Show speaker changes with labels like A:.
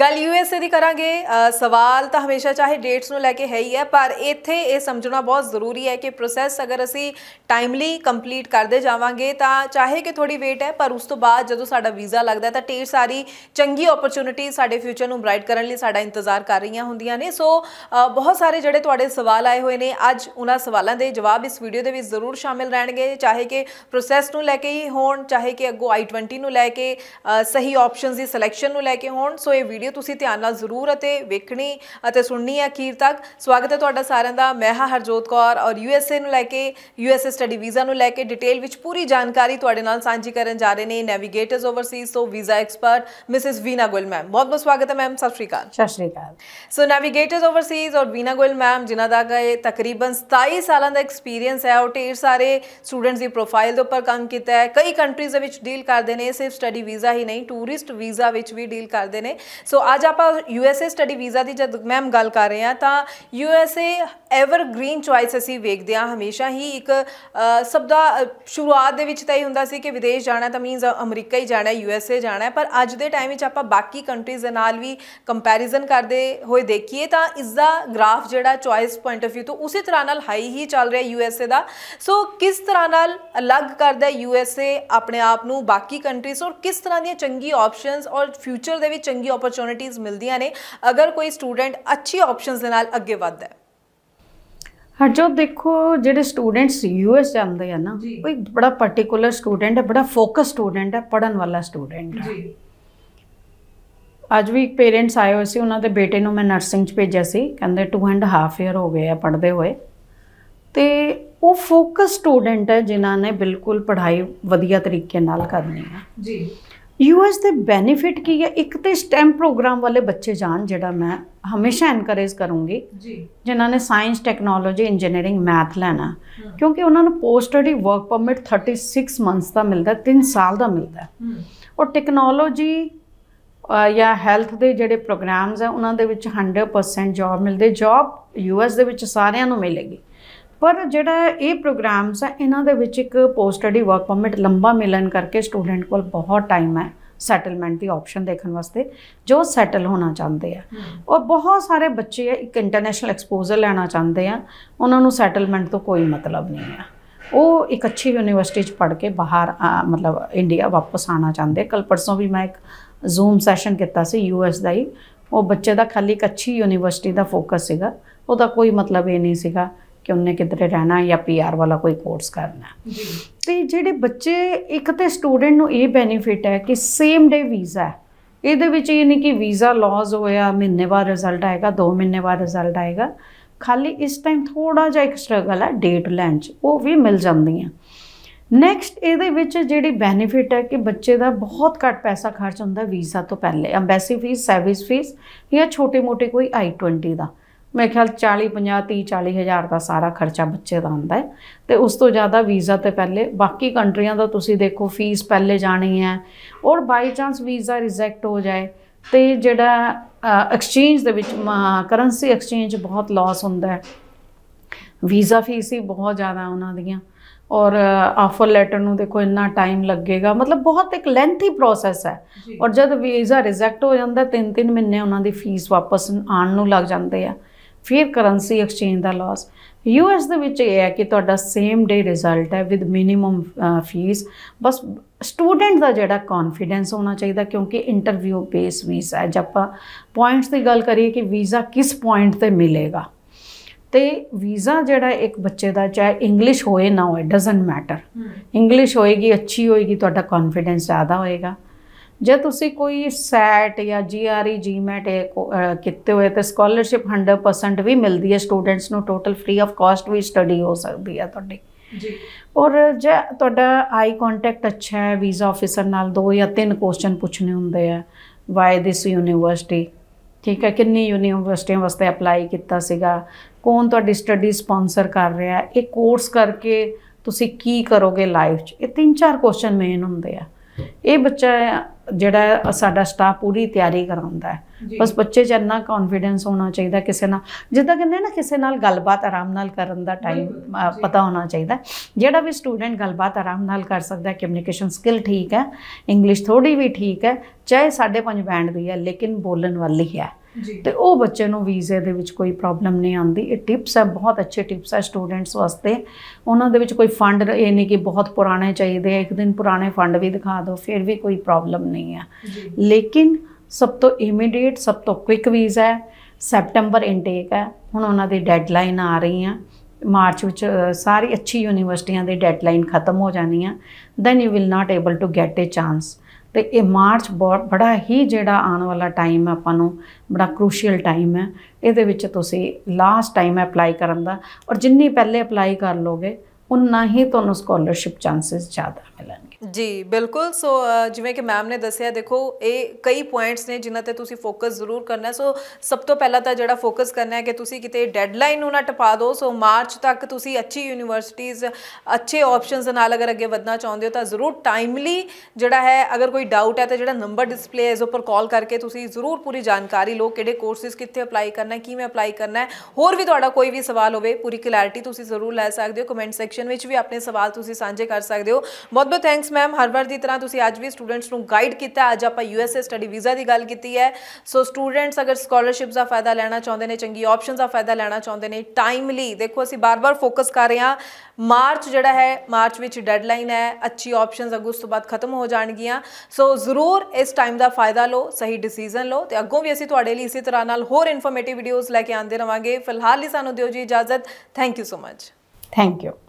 A: ਗੱਲ ਯੂਐਸਏ ਦੀ ਕਰਾਂਗੇ ਸਵਾਲ ਤਾਂ ਹਮੇਸ਼ਾ ਚਾਹੇ ਡੇਟਸ ਨੂੰ ਲੈ ਕੇ ਹੈ ਹੀ ਹੈ ਪਰ ਇੱਥੇ ਇਹ ਸਮਝਣਾ ਬਹੁਤ ਜ਼ਰੂਰੀ ਹੈ ਕਿ ਪ੍ਰੋਸੈਸ ਅਗਰ ਅਸੀਂ ਟਾਈਮਲੀ ਕੰਪਲੀਟ ਕਰਦੇ ਜਾਵਾਂਗੇ ਤਾਂ ਚਾਹੇ ਕਿ ਥੋੜੀ ਵੇਟ ਹੈ ਪਰ ਉਸ ਤੋਂ ਬਾਅਦ ਜਦੋਂ ਸਾਡਾ ਵੀਜ਼ਾ ਲੱਗਦਾ ਤਾਂ ਢੇਰ ਸਾਰੀ ਚੰਗੀ ਓਪਰਚ्युनिटी ਸਾਡੇ ਫਿਊਚਰ ਨੂੰ ਬ੍ਰਾਈਟ ਕਰਨ ਲਈ ਸਾਡਾ ਇੰਤਜ਼ਾਰ ਕਰ ਰਹੀਆਂ ਹੁੰਦੀਆਂ ਨੇ ਸੋ ਬਹੁਤ ਸਾਰੇ ਜਿਹੜੇ ਤੁਹਾਡੇ ਸਵਾਲ ਆਏ ਹੋਏ ਨੇ ਅੱਜ ਉਹਨਾਂ ਸਵਾਲਾਂ ਦੇ ਜਵਾਬ ਇਸ ਵੀਡੀਓ ਦੇ ਵਿੱਚ ਜ਼ਰੂਰ ਸ਼ਾਮਿਲ ਰਹਿਣਗੇ ਚਾਹੇ ਕਿ ਪ੍ਰੋਸੈਸ ਨੂੰ ਲੈ ਕੇ ਹੀ ਹੋਣ ਚਾਹੇ ਕਿ ਅੱਗੋਂ i20 ਨੂੰ ਲੈ ਕੇ ਸਹੀ ਆਪਸ਼ਨਸ ਦੀ ਸਿਲੈਕਸ਼ਨ ਨੂੰ ਲੈ ਕੇ ਹੋਣ ਸੋ ਇਹ ਵੀਡੀਓ ਵੀਡੀਓ ਤੁਸੀਂ ਧਿਆਨ ਨਾਲ ਜ਼ਰੂਰ ਅਤੇ ਵੇਖਣੀ ਅਤੇ ਸੁਣਨੀ ਹੈ ਅਖੀਰ ਤੱਕ ਸਵਾਗਤ ਹੈ ਤੁਹਾਡਾ ਸਾਰਿਆਂ ਦਾ ਮੈਂ ਹਾਂ ਹਰਜੋਤ ਕੌਰ ਔਰ ਯੂਐਸਏ ਨੂੰ ਲੈ ਕੇ ਯੂਐਸਏ ਸਟੱਡੀ ਵੀਜ਼ਾ ਨੂੰ ਲੈ ਕੇ ਡਿਟੇਲ ਵਿੱਚ ਪੂਰੀ ਜਾਣਕਾਰੀ ਤੁਹਾਡੇ ਨਾਲ ਸਾਂਝੀ ਕਰਨ ਜਾ ਰਹੇ ਨੇ ਨੈਵੀਗੇਟਰਸ ਓਵਰਸੀਜ਼ ਤੋਂ visa expert Mrs Veena Goyal ma'am ਬਹੁਤ ਬਹੁਤ ਸਵਾਗਤ ਹੈ ਮੈਮ ਸਤਿ ਸ਼੍ਰੀ ਅਕਾਲ ਸਤਿ ਸ਼੍ਰੀ ਅਕਾਲ ਸੋ ਨੈਵੀਗੇਟਰਸ ਓਵਰਸੀਜ਼ ਔਰ ਵੀਨਾ ਗੋਇਲ ਮੈਮ ਜਿਨ੍ਹਾਂ ਦਾ ਗਏ ਤਕਰੀਬਨ 27 ਸਾਲਾਂ ਦਾ ਐਕਸਪੀਰੀਅੰਸ ਹੈ ਔਰ ਢੇਰ ਸਾਰੇ ਸਟੂਡੈਂਟਸ ਦੀ ਪ੍ਰੋਫਾਈਲ ਦੇ ਉੱਪਰ ਕੰਮ ਕੀਤਾ ਹੈ ਕਈ ਕੰਟਰੀਜ਼ ਦੇ ਵਿੱਚ ਡੀਲ ਕਰਦੇ ਨੇ ਸਿਰਫ ਸਟੱਡੀ ਵੀਜ਼ਾ ਹੀ ਨਹੀਂ ਟੂਰਿਸਟ ਵੀਜ਼ਾ ਵਿੱਚ ਵੀ ਡੀਲ ਕਰਦੇ ਨੇ ਸੋ ਅੱਜ ਆਪਾਂ ਯੂਐਸਏ ਸਟੱਡੀ ਵੀਜ਼ਾ ਦੀ ਜਦ ਮੈਮ ਗੱਲ ਕਰ ਰਹੇ ਆ ਤਾਂ ਯੂਐਸਏ ਐਵਰ ਗ੍ਰੀਨ ਚੁਆਇਸ ਅਸੀਂ ਵੇਖਦੇ ਆ ਹਮੇਸ਼ਾ ਹੀ ਇੱਕ ਸਭ ਦਾ ਸ਼ੁਰੂਆਤ ਦੇ ਵਿੱਚ ਤਾਂ ਹੀ ਹੁੰਦਾ ਸੀ ਕਿ ਵਿਦੇਸ਼ ਜਾਣਾ ਤਾਂ ਮੀਨਸ ਅਮਰੀਕਾ ਹੀ ਜਾਣਾ ਯੂਐਸਏ ਜਾਣਾ ਪਰ ਅੱਜ ਦੇ ਟਾਈਮ ਵਿੱਚ ਆਪਾਂ ਬਾਕੀ ਕੰਟਰੀਜ਼ ਦੇ ਨਾਲ ਵੀ ਕੰਪੈਰੀਜ਼ਨ ਕਰਦੇ ਹੋਏ ਦੇਖੀਏ ਤਾਂ ਇਸ ਦਾ ਗ੍ਰਾਫ ਜਿਹੜਾ ਚੁਆਇਸ ਪੁਆਇੰਟ ਆਫ View ਤੋਂ ਉਸੇ ਤਰ੍ਹਾਂ ਨਾਲ ਹਾਈ ਹੀ ਚੱਲ ਰਿਹਾ ਯੂਐਸਏ ਦਾ ਸੋ ਕਿਸ ਤਰ੍ਹਾਂ ਨਾਲ ਅਲੱਗ ਕਰਦਾ ਯੂਐਸਏ ਆਪਣੇ ਆਪ ਨੂੰ ਬਾਕੀ ਕੰਟਰੀਜ਼ ਔਰ ਕਿਸ ਤਰ੍ਹਾਂ ਦੀਆਂ ਚੰਗੀ ਆਪਸ਼ਨਸ ਔਰ ਫਿਊਚਰ ਦੇ ਵਿੱਚ ਚੰਗੀ ਓਪਰਚੁਨਿਟੀ ਓਪਰਚੁਨਿਟੀਆਂ ਮਿਲਦੀਆਂ ਨੇ ਅਗਰ ਕੋਈ ਸਟੂਡੈਂਟ ਅੱਛੀ ਆਪਸ਼ਨਸ ਦੇ ਨਾਲ ਅੱਗੇ ਵੱਧਦਾ ਹੈ
B: ਹਰਜੋਤ ਦੇਖੋ ਜਿਹੜੇ ਸਟੂਡੈਂਟਸ ਯੂਐਸ ਜਾਂਦੇ ਆ ਨਾ ਕੋਈ ਬੜਾ ਪਾਰਟਿਕੂਲਰ ਸਟੂਡੈਂਟ ਹੈ ਬੜਾ ਫੋਕਸ ਸਟੂਡੈਂਟ ਹੈ ਪੜਨ ਵਾਲਾ ਸਟੂਡੈਂਟ ਹੈ ਜੀ ਅੱਜ ਵੀ ਪੇਰੈਂਟਸ ਆਏ ਹੋਏ ਸੀ ਉਹਨਾਂ ਦੇ ਬੇਟੇ ਨੂੰ ਮੈਂ ਨਰਸਿੰਗ 'ਚ ਭੇਜਿਆ ਸੀ ਕਹਿੰਦੇ 2 ਐਂਡ ਹਾਫ ਇਅਰ ਹੋ ਗਏ ਆ ਪੜਦੇ ਹੋਏ ਤੇ ਉਹ ਫੋਕਸ ਸਟੂਡੈਂਟ ਹੈ ਜਿਨ੍ਹਾਂ ਨੇ ਬਿਲਕੁਲ ਪੜ੍ਹਾਈ ਵਧੀਆ ਤਰੀਕੇ ਨਾਲ ਕਰਨੀ ਹੈ ਜੀ ਯੂਐਸ ਦੇ ਬੈਨੀਫਿਟ ਕੀ ਹੈ ਇੱਕ ਤੇ ਸਟੈਮ ਪ੍ਰੋਗਰਾਮ ਵਾਲੇ ਬੱਚੇ ਜਾਣ ਜਿਹੜਾ ਮੈਂ ਹਮੇਸ਼ਾ ਐਨਕਰੇਜ ਕਰੂੰਗੀ ਜੀ ਜਿਨ੍ਹਾਂ ਨੇ ਸਾਇੰਸ ਟੈਕਨੋਲੋਜੀ ਇੰਜੀਨੀਅਰਿੰਗ ਮੈਥ ਲੈਣਾ ਕਿਉਂਕਿ ਉਹਨਾਂ ਨੂੰ post study work permit 36 months ਦਾ ਮਿਲਦਾ 3 ਸਾਲ ਦਾ ਮਿਲਦਾ ਔਰ ਟੈਕਨੋਲੋਜੀ ਜਾਂ ਹੈਲਥ ਦੇ ਜਿਹੜੇ ਪ੍ਰੋਗਰਾਮਸ ਆ ਉਹਨਾਂ ਦੇ ਵਿੱਚ 100% ਜੌਬ ਮਿਲਦੇ ਜੌਬ ਯੂਐਸ ਦੇ ਵਿੱਚ ਸਾਰਿਆਂ ਨੂੰ ਮਿਲੇਗੀ ਪਰ ਜਿਹੜਾ ਇਹ ਪ੍ਰੋਗਰਾਮਸ ਆ ਇਹਨਾਂ ਦੇ ਵਿੱਚ ਇੱਕ ਪੋਸਟ ਸਟੱਡੀ ਵਰਕ ਪਰਮਿਟ ਲੰਬਾ ਮਿਲਣ ਕਰਕੇ ਸਟੂਡੈਂਟ ਕੋਲ ਬਹੁਤ ਟਾਈਮ ਹੈ ਸੈਟਲਮੈਂਟ ਦੀ ਆਪਸ਼ਨ ਦੇਖਣ ਵਾਸਤੇ ਜੋ ਸੈਟਲ ਹੋਣਾ ਚਾਹੁੰਦੇ ਆ ਔਰ ਬਹੁਤ ਸਾਰੇ ਬੱਚੇ ਆ ਇੱਕ ਇੰਟਰਨੈਸ਼ਨਲ ਐਕਸਪੋਜ਼ਰ ਲੈਣਾ ਚਾਹੁੰਦੇ ਆ ਉਹਨਾਂ ਨੂੰ ਸੈਟਲਮੈਂਟ ਤੋਂ ਕੋਈ ਮਤਲਬ ਨਹੀਂ ਆ ਉਹ ਇੱਕ ਅੱਛੀ ਯੂਨੀਵਰਸਿਟੀ 'ਚ ਪੜ੍ਹ ਕੇ ਬਾਹਰ ਮਤਲਬ ਇੰਡੀਆ ਵਾਪਸ ਆਣਾ ਚਾਹੁੰਦੇ ਕੱਲ ਪਰਸੋਂ ਵੀ ਮੈਂ ਇੱਕ ਜ਼ੂਮ ਸੈਸ਼ਨ ਕੀਤਾ ਸੀ ਯੂਐਸ ਦਾ ਹੀ ਉਹ ਬੱਚੇ ਦਾ ਖਾਲੀ ਇੱਕ ਅੱਛੀ ਯੂਨੀਵਰਸਿਟੀ ਦਾ ਫੋਕਸ ਸੀਗਾ ਉਹਦਾ ਕੋਈ ਮਤਲਬ ਇਹ ਨਹੀਂ ਸੀਗਾ ਕਿ ਉਹਨੇ ਕਿੱਧਰੇ ਰਹਿਣਾ ਜਾਂ ਪੀਆਰ ਵਾਲਾ ਕੋਈ ਕੋਰਸ ਕਰਨਾ ਤੇ ਜਿਹੜੇ ਬੱਚੇ ਇੱਕ ਤੇ ਸਟੂਡੈਂਟ ਨੂੰ ਇਹ ਬੈਨੀਫਿਟ ਹੈ ਕਿ ਸੇਮ ਡੇ ਵੀਜ਼ਾ ਇਹਦੇ ਵਿੱਚ ਇਹ ਨਹੀਂ ਕਿ ਵੀਜ਼ਾ ਲਾਸ ਹੋਇਆ ਮਹੀਨੇ ਬਾਅਦ ਰਿਜ਼ਲਟ ਆਏਗਾ 2 ਮਹੀਨੇ ਬਾਅਦ ਰਿਜ਼ਲਟ ਆਏਗਾ ਖਾਲੀ ਇਸ ਟਾਈਮ ਥੋੜਾ ਜਿਹਾ ਇੱਕ ਸਟਰਗਲ ਹੈ ਡੇਟ ਲੈਣ 'ਚ ਉਹ ਵੀ ਮਿਲ ਜਾਂਦੀਆਂ ਨੈਕਸਟ ਇਹਦੇ ਵਿੱਚ ਜਿਹੜੀ ਬੈਨੀਫਿਟ ਹੈ ਕਿ ਬੱਚੇ ਦਾ ਬਹੁਤ ਘੱਟ ਪੈਸਾ ਖਰਚ ਹੁੰਦਾ ਵੀਜ਼ਾ ਤੋਂ ਪਹਿਲੇ ਐਮਬੈਸੀ ਫੀਸ ਸਰਵਿਸ ਫੀਸ ਜਾਂ ਛੋਟੇ-ਮੋਟੇ ਕੋਈ ਆਈ20 ਦਾ ਮੇਰੇ ਖਿਆਲ 40 50 30 40 ਹਜ਼ਾਰ ਦਾ ਸਾਰਾ ਖਰਚਾ ਬੱਚੇ ਦਾ ਹੁੰਦਾ ਹੈ ਤੇ ਉਸ ਤੋਂ ਜ਼ਿਆਦਾ ਵੀਜ਼ਾ ਤੇ ਪਹਿਲੇ ਬਾਕੀ ਕੰਟਰੀਆਂ ਦਾ ਤੁਸੀਂ ਦੇਖੋ ਫੀਸ ਪਹਿਲੇ ਜਾਣੀ ਹੈ ਔਰ ਬਾਈ ਚਾਂਸ ਵੀਜ਼ਾ ਰਿਜੈਕਟ ਹੋ ਜਾਏ ਤੇ ਜਿਹੜਾ ਐਕਸਚੇਂਜ ਦੇ ਵਿੱਚ ਕਰੰਸੀ ਐਕਸਚੇਂਜ ਬਹੁਤ ਲਾਸ ਹੁੰਦਾ ਹੈ ਵੀਜ਼ਾ ਫੀਸ ਹੀ ਬਹੁਤ ਜ਼ਿਆਦਾ ਉਹਨਾਂ ਦੀਆਂ ਔਰ ਆਫਰ ਲੈਟਰ ਨੂੰ ਦੇਖੋ ਇੰਨਾ ਟਾਈਮ ਲੱਗੇਗਾ ਮਤਲਬ ਬਹੁਤ ਇੱਕ ਲੈਂਥੀ ਪ੍ਰੋਸੈਸ ਹੈ ਔਰ ਜਦ ਵੀਜ਼ਾ ਰਿਜੈਕਟ ਹੋ ਜਾਂਦਾ 3-3 ਮਹੀਨੇ ਉਹਨਾਂ ਦੀ ਫੀਸ ਵਾਪਸ ਆਉਣ ਨੂੰ ਲੱਗ ਜਾਂਦੇ ਆ ਫਿਰ ਕਰੰਸੀ ਐਕਸਚੇਂਜ ਦਾ ਲਾਸ ਯੂਐਸ ਦੇ ਵਿੱਚ ਇਹ ਹੈ ਕਿ ਤੁਹਾਡਾ ਸੇਮ ਡੇ ਰਿਜ਼ਲਟ ਹੈ ਵਿਦ ਮਿਨੀਮਮ ਫੀਸ ਬਸ ਸਟੂਡੈਂਟ ਦਾ ਜਿਹੜਾ ਕੌਨਫੀਡੈਂਸ ਹੋਣਾ ਚਾਹੀਦਾ ਕਿਉਂਕਿ ਇੰਟਰਵਿਊ ਬੇਸ ਵੀਜ਼ਾ ਹੈ ਜੇ ਆਪਾਂ ਪੁਆਇੰਟਸ ਦੀ ਗੱਲ ਕਰੀਏ ਕਿ ਵੀਜ਼ਾ ਕਿਸ ਪੁਆਇੰਟ ਤੇ ਮਿਲੇਗਾ ਤੇ ਵੀਜ਼ਾ ਜਿਹੜਾ ਇੱਕ ਬੱਚੇ ਦਾ ਚਾਹੇ ਇੰਗਲਿਸ਼ ਹੋਏ ਨਾ ਹੋਏ ਡਸਨਟ ਮੈਟਰ ਇੰਗਲਿਸ਼ ਹੋਏਗੀ ਅੱਛੀ ਹੋਏਗੀ ਤੁਹਾਡਾ ਕੌਨਫੀਡੈਂਸ ਜ਼ਿਆਦਾ ਹੋਏਗਾ ਜੇ ਤੁਸੀਂ ਕੋਈ ਸੈਟ ਜਾਂ ਜੀਆਰਈ ਜੀਮੈਟ e, ਕੀਤੇ ਹੋਏ ਤੇ ਸਕਾਲਰਸ਼ਿਪ 100% ਵੀ ਮਿਲਦੀ ਹੈ ਸਟੂਡੈਂਟਸ ਨੂੰ ਟੋਟਲ ਫ੍ਰੀ ਆਫ ਕਾਸਟ ਵੀ ਸਟੱਡੀ ਹੋ ਸਕਦੀ ਹੈ ਤੁਹਾਡੀ ਜੀ ਔਰ ਜੇ ਤੁਹਾਡਾ ਆਈ ਕੰਟੈਕਟ ਅੱਛਾ ਹੈ ਵੀਜ਼ਾ ਆਫੀਸਰ ਨਾਲ ਦੋ ਜਾਂ ਤਿੰਨ ਕੁਐਸਚਨ ਪੁੱਛਨੇ ਹੁੰਦੇ ਆ ਵਾਈ ਦਿਸ ਯੂਨੀਵਰਸਿਟੀ ਠੀਕ ਹੈ ਕਿੰਨੀ ਯੂਨੀਵਰਸਿਟੀਆਂ ਵਾਸਤੇ ਅਪਲਾਈ ਕੀਤਾ ਸੀਗਾ ਕੌਣ ਤੁਹਾਡੀ ਸਟੱਡੀ ਸਪਾਂਸਰ ਕਰ ਰਿਹਾ ਹੈ ਇਹ ਕੋਰਸ ਕਰਕੇ ਤੁਸੀਂ ਕੀ ਕਰੋਗੇ ਲਾਈਫ 'ਚ ਇਹ ਤਿੰਨ ਚਾਰ ਕੁਐਸਚਨ ਮੇਨ ਹੁੰਦੇ ਆ ਇਹ ਬੱਚਾ ਜਿਹੜਾ ਸਾਡਾ ਸਟਾਫ ਪੂਰੀ ਤਿਆਰੀ ਕਰਾਉਂਦਾ ਹੈ ਬਸ ਬੱਚੇ 'ਚ ਇੰਨਾ ਕੌਨਫੀਡੈਂਸ ਹੋਣਾ ਚਾਹੀਦਾ ਕਿਸੇ ਨਾਲ ਜਿੱਦਾਂ ਕਹਿੰਦੇ ਨਾ ਕਿਸੇ ਨਾਲ ਗੱਲਬਾਤ ਆਰਾਮ ਨਾਲ ਕਰਨ ਦਾ ਟਾਈਮ ਪਤਾ ਹੋਣਾ ਚਾਹੀਦਾ ਜਿਹੜਾ ਵੀ ਸਟੂਡੈਂਟ ਗੱਲਬਾਤ ਆਰਾਮ ਨਾਲ ਕਰ ਸਕਦਾ ਕਮਿਊਨੀਕੇਸ਼ਨ ਸਕਿੱਲ ਠੀਕ ਹੈ ਇੰਗਲਿਸ਼ ਥੋੜੀ ਵੀ ਠੀਕ ਹੈ ਚਾਹੇ ਸਾਡੇ ਪੰਜ ਬੈਂਡ ਦੀ ਹੈ ਲੇਕਿਨ ਬੋਲਣ ਵਾਲੀ ਹੈ ਤੇ ਉਹ ਬੱਚੇ ਨੂੰ ਵੀਜ਼ੇ ਦੇ ਵਿੱਚ ਕੋਈ ਪ੍ਰੋਬਲਮ ਨਹੀਂ ਆਉਂਦੀ ਇਹ ਟਿਪਸ ਆ ਬਹੁਤ ਅੱਛੇ ਟਿਪਸ ਆ ਸਟੂਡੈਂਟਸ ਵਾਸਤੇ ਉਹਨਾਂ ਦੇ ਵਿੱਚ ਕੋਈ ਫੰਡ ਇਹ ਨਹੀਂ ਕਿ ਬਹੁਤ ਪੁਰਾਣੇ ਚਾਹੀਦੇ ਇੱਕ ਦਿਨ ਪੁਰਾਣੇ ਫੰਡ ਵੀ ਦਿਖਾ ਦਿਓ ਫਿਰ ਵੀ ਕੋਈ ਪ੍ਰੋਬਲਮ ਨਹੀਂ ਆ ਲੇਕਿਨ ਸਭ ਤੋਂ ਇਮੀਡੀਏਟ ਸਭ ਤੋਂ ਕੁਇਕ ਵੀਜ਼ਾ ਹੈ ਸੈਪਟੈਂਬਰ ਇਨਟੇਕ ਹੈ ਹੁਣ ਉਹਨਾਂ ਦੀ ਡੈਡਲਾਈਨ ਆ ਰਹੀ ਆ ਮਾਰਚ ਵਿੱਚ ਸਾਰੀ ਅੱਛੀ ਯੂਨੀਵਰਸਿਟੀਆਂ ਦੇ ਡੈਡਲਾਈਨ ਖਤਮ ਹੋ ਜਾਣੀ ਆ then you will not able to get a chance ਤੇ ਇਹ ਮਾਰਚ ਬੜਾ ਹੀ ਜਿਹੜਾ ਆਉਣ ਵਾਲਾ ਟਾਈਮ ਹੈ ਆਪਾਂ ਨੂੰ ਬੜਾ ਕ੍ਰੂਸ਼ੀਅਲ ਟਾਈਮ ਹੈ ਇਹਦੇ ਵਿੱਚ ਤੁਸੀਂ ਲਾਸਟ ਟਾਈਮ ਅਪਲਾਈ ਕਰਨ ਦਾ ਔਰ ਜਿੰਨੀ ਪਹਿਲੇ ਅਪਲਾਈ ਕਰ ਲੋਗੇ ਉਨਾ ਹੀ ਤੁਹਾਨੂੰ ਸਕਾਲਰਸ਼ਿਪ ਚਾਂਸਸ ਜ਼ਿਆਦਾ
A: ਮਿਲਣਗੇ ਜੀ ਬਿਲਕੁਲ ਸੋ ਜਿਵੇਂ ਕਿ ਮੈਮ ਨੇ ਦੱਸਿਆ ਦੇਖੋ ਇਹ ਕਈ ਪੁਆਇੰਟਸ ਨੇ ਜਿਨ੍ਹਾਂ ਤੇ ਤੁਸੀਂ ਫੋਕਸ ਜ਼ਰੂਰ ਕਰਨਾ ਸੋ ਸਭ ਤੋਂ ਪਹਿਲਾਂ ਤਾਂ ਜਿਹੜਾ ਫੋਕਸ ਕਰਨਾ ਹੈ ਕਿ ਤੁਸੀਂ ਕਿਤੇ ਡੈਡਲਾਈਨ ਨੂੰ ਨਾ ਟਪਾ ਦਿਓ ਸੋ ਮਾਰਚ ਤੱਕ ਤੁਸੀਂ ਅੱਛੀ ਯੂਨੀਵਰਸਿਟੀਆਂ ਅੱਛੇ ਆਪਸ਼ਨਸ ਨਾਲ ਅਗਰ ਅੱਗੇ ਵਧਣਾ ਚਾਹੁੰਦੇ ਹੋ ਤਾਂ ਜ਼ਰੂਰ ਟਾਈਮਲੀ ਜਿਹੜਾ ਹੈ ਅਗਰ ਕੋਈ ਡਾਊਟ ਹੈ ਤਾਂ ਜਿਹੜਾ ਨੰਬਰ ਡਿਸਪਲੇ ਇਸ ਉੱਪਰ ਕਾਲ ਕਰਕੇ ਤੁਸੀਂ ਜ਼ਰੂਰ ਪੂਰੀ ਜਾਣਕਾਰੀ ਲਓ ਕਿਹੜੇ ਕੋਰਸਿਸ ਕਿੱਥੇ ਅਪਲਾਈ ਕਰਨਾ ਹੈ ਕਿਵੇਂ ਅਪਲਾਈ ਕਰਨਾ ਹੈ ਹੋਰ ਵੀ ਤੁਹਾਡਾ ਕੋਈ ਵੀ ਸਵਾਲ ਹੋਵੇ ਪੂਰੀ ਕਲੈਰਿਟੀ ਤੁਸੀਂ ਜ਼ਰੂਰ ਲੈ ਸਕਦੇ ਹੋ ਕਮੈਂਟ ਸੈਕਸ਼ਨ ਵਿੱਚ ਵੀ ਆਪਣੇ ਸਵਾਲ ਤੁਸੀਂ ਸਾਂਝੇ ਕਰ ਸਕਦੇ ਹੋ ਬਹੁਤ ਬਹੁਤ ਥੈਂਕਸ ਥੈਂਕਸ ਮੈਮ ਹਰ ਵਾਰ ਦੀ ਤਰ੍ਹਾਂ ਤੁਸੀਂ ਅੱਜ ਵੀ ਸਟੂਡੈਂਟਸ ਨੂੰ ਗਾਈਡ ਕੀਤਾ ਅੱਜ ਆਪਾਂ ਯੂਐਸਏ ਸਟੱਡੀ ਵੀਜ਼ਾ ਦੀ ਗੱਲ ਕੀਤੀ ਹੈ ਸੋ ਸਟੂਡੈਂਟਸ ਅਗਰ ਸਕਾਲਰਸ਼ਿਪਸ ਦਾ ਫਾਇਦਾ ਲੈਣਾ ਚਾਹੁੰਦੇ ਨੇ ਚੰਗੀ ਆਪਸ਼ਨਸ ਦਾ ਫਾਇਦਾ ਲੈਣਾ ਚਾਹੁੰਦੇ ਨੇ ਟਾਈਮਲੀ ਦੇਖੋ ਅਸੀਂ ਬਾਰ-ਬਾਰ ਫੋਕਸ ਕਰ ਰਹੇ ਹਾਂ ਮਾਰਚ ਜਿਹੜਾ ਹੈ ਮਾਰਚ ਵਿੱਚ ਡੈਡਲਾਈਨ ਹੈ ਅੱਛੀ ਆਪਸ਼ਨਸ ਅਗਸਤ ਤੋਂ ਬਾਅਦ ਖਤਮ ਹੋ ਜਾਣਗੀਆਂ ਸੋ ਜ਼ਰੂਰ ਇਸ ਟਾਈਮ ਦਾ ਫਾਇਦਾ ਲਓ ਸਹੀ ਡਿਸੀਜਨ ਲਓ ਤੇ ਅੱਗੋਂ ਵੀ ਅਸੀਂ ਤੁਹਾਡੇ ਲਈ ਇਸੇ ਤਰ੍ਹਾਂ ਨਾਲ ਹੋਰ ਇਨਫੋਰਮੇਟਿਵ ਵੀਡੀਓਜ਼ ਲੈ ਕੇ ਆਉਂਦੇ ਰਵਾਂਗੇ ਫਿਲਹਾਲ ਲਈ ਸਾਨੂੰ ਦਿਓ ਜੀ ਇਜਾਜ਼ਤ thank you so much
B: thank you